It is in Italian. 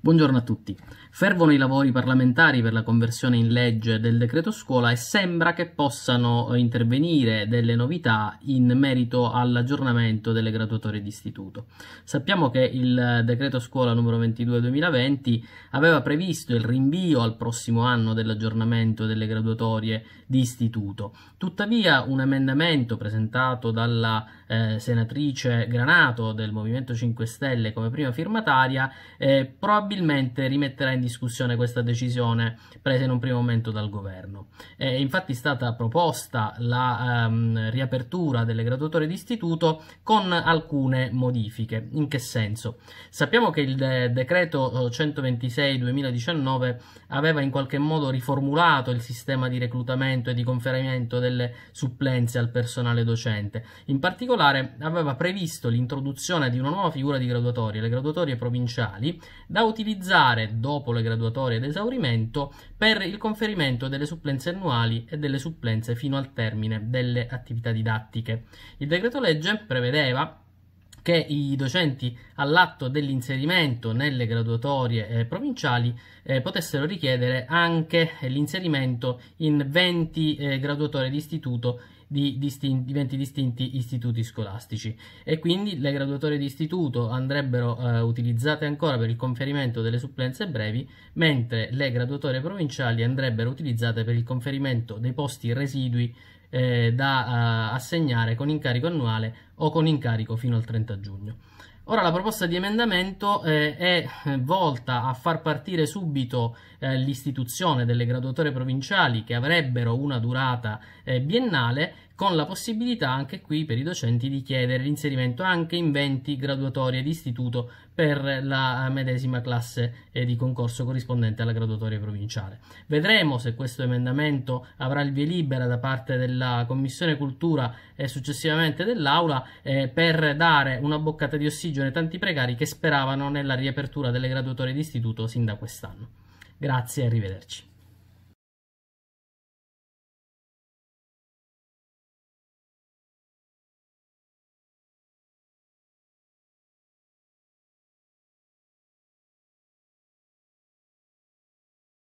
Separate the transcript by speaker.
Speaker 1: Buongiorno a tutti. Fervono i lavori parlamentari per la conversione in legge del decreto scuola e sembra che possano intervenire delle novità in merito all'aggiornamento delle graduatorie di istituto. Sappiamo che il decreto scuola numero 22 2020 aveva previsto il rinvio al prossimo anno dell'aggiornamento delle graduatorie di istituto. Tuttavia un emendamento presentato dalla eh, senatrice Granato del Movimento 5 Stelle come prima firmataria, eh, probabilmente rimetterà in discussione questa decisione presa in un primo momento dal governo. Eh, è infatti stata proposta la ehm, riapertura delle graduatorie di istituto con alcune modifiche. In che senso? Sappiamo che il de decreto 126-2019 eh, aveva in qualche modo riformulato il sistema di reclutamento e di conferimento delle supplenze al personale docente. In particolare particolare aveva previsto l'introduzione di una nuova figura di graduatorie, le graduatorie provinciali, da utilizzare dopo le graduatorie ad esaurimento per il conferimento delle supplenze annuali e delle supplenze fino al termine delle attività didattiche. Il decreto legge prevedeva che i docenti all'atto dell'inserimento nelle graduatorie eh, provinciali eh, potessero richiedere anche l'inserimento in 20 eh, graduatorie di istituto di distinti, 20 distinti istituti scolastici e quindi le graduatorie di istituto andrebbero eh, utilizzate ancora per il conferimento delle supplenze brevi, mentre le graduatorie provinciali andrebbero utilizzate per il conferimento dei posti residui eh, da eh, assegnare con incarico annuale o con incarico fino al 30 giugno. Ora la proposta di emendamento eh, è eh, volta a far partire subito eh, l'istituzione delle graduatorie provinciali che avrebbero una durata eh, biennale con la possibilità anche qui per i docenti di chiedere l'inserimento anche in 20 graduatorie di istituto per la eh, medesima classe eh, di concorso corrispondente alla graduatoria provinciale. Vedremo se questo emendamento avrà il via libera da parte della Commissione Cultura e successivamente dell'Aula eh, per dare una boccata di ossigeno ai tanti precari che speravano nella riapertura delle graduatorie di istituto sin da quest'anno. Grazie e arrivederci.